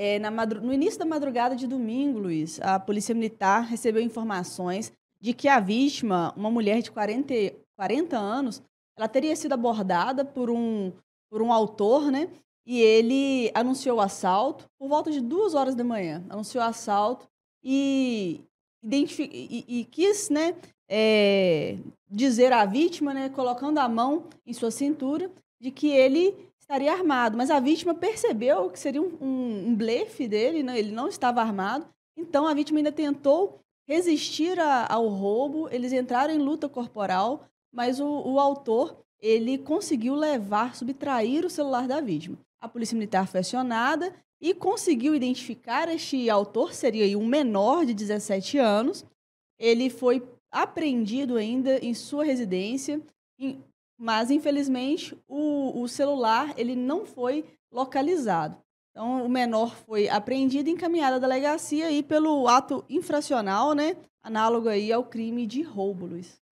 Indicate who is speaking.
Speaker 1: É, No início da madrugada de domingo, Luiz, a Polícia Militar recebeu informações de que a vítima, uma mulher de 40, 40 anos, ela teria sido abordada por um, por um autor, né? E ele anunciou o assalto por volta de duas horas da manhã. Anunciou o assalto e, e, e quis, né? É, dizer à vítima, né, colocando a mão em sua cintura, de que ele estaria armado, mas a vítima percebeu que seria um, um, um blefe dele, né? ele não estava armado, então a vítima ainda tentou resistir a, ao roubo, eles entraram em luta corporal, mas o, o autor ele conseguiu levar, subtrair o celular da vítima. A polícia militar foi acionada e conseguiu identificar este autor, seria um menor de 17 anos. Ele foi apreendido ainda em sua residência, em, mas infelizmente o, o celular ele não foi localizado. Então, o menor foi apreendido e encaminhado à delegacia aí pelo ato infracional, né? Análogo aí ao crime de roubo, Luiz.